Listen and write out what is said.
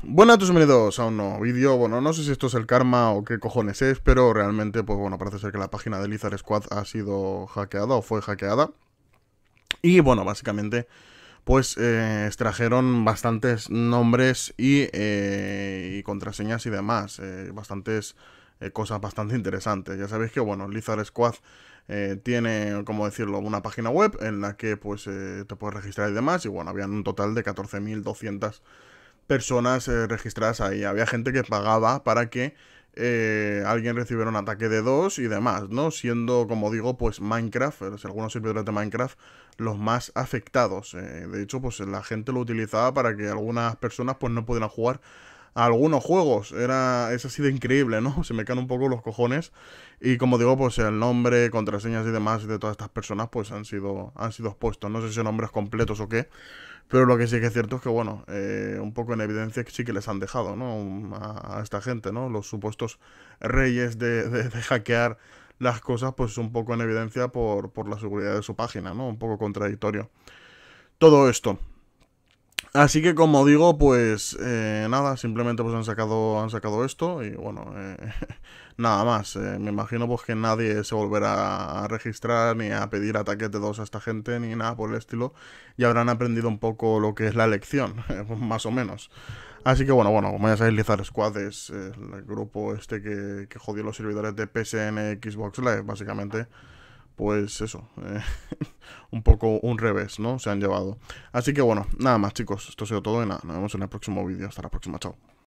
Bueno, Buenas, bienvenidos a un nuevo vídeo. Bueno, no sé si esto es el karma o qué cojones es, pero realmente, pues bueno, parece ser que la página de Lizard Squad ha sido hackeada o fue hackeada. Y bueno, básicamente, pues eh, extrajeron bastantes nombres y, eh, contraseñas y demás. Eh, bastantes cosas bastante interesantes. Ya sabéis que, bueno, Lizard Squad tiene, como decirlo, una página web en la que pues te puedes registrar y demás. Y bueno, habían un total de 14.200 personas eh, registradas ahí. Había gente que pagaba para que eh, alguien recibiera un ataque de dos y demás, ¿no? Siendo, como digo, pues Minecraft, eh, algunos servidores de Minecraft, los más afectados. De hecho, pues la gente lo utilizaba para que algunas personas pues no pudieran jugar algunos juegos. Era, es así de increíble, ¿no? Se me caen un poco los cojones. Y como digo, pues el nombre, contraseñas y demás de todas estas personas, pues han sido, han sido expuestos. No sé si son nombres completos o qué. Pero lo que sí que es cierto es que, bueno, eh, un poco en evidencia que sí que les han dejado, ¿no? A, esta gente, ¿no? Los supuestos reyes de, hackear las cosas, pues un poco en evidencia por, por la seguridad de su página, ¿no? Un poco contradictorio. Todo esto. Así que como digo, pues eh, nada, simplemente pues han sacado, han sacado esto y bueno, eh, nada más. Eh. me imagino pues que nadie se volverá a registrar ni a pedir ataques de dos a esta gente ni nada por el estilo y habrán aprendido un poco lo que es la lección, pues, más o menos. Así que bueno, bueno, como ya sabéis, Lizard Squad es el grupo este que, jodió los servidores de PSN Xbox Live, básicamente pues eso, eh, un poco un revés, ¿no? Se han llevado. Así que bueno, nada más chicos, esto ha sido todo y nada, nos vemos en el próximo vídeo, hasta la próxima, chao.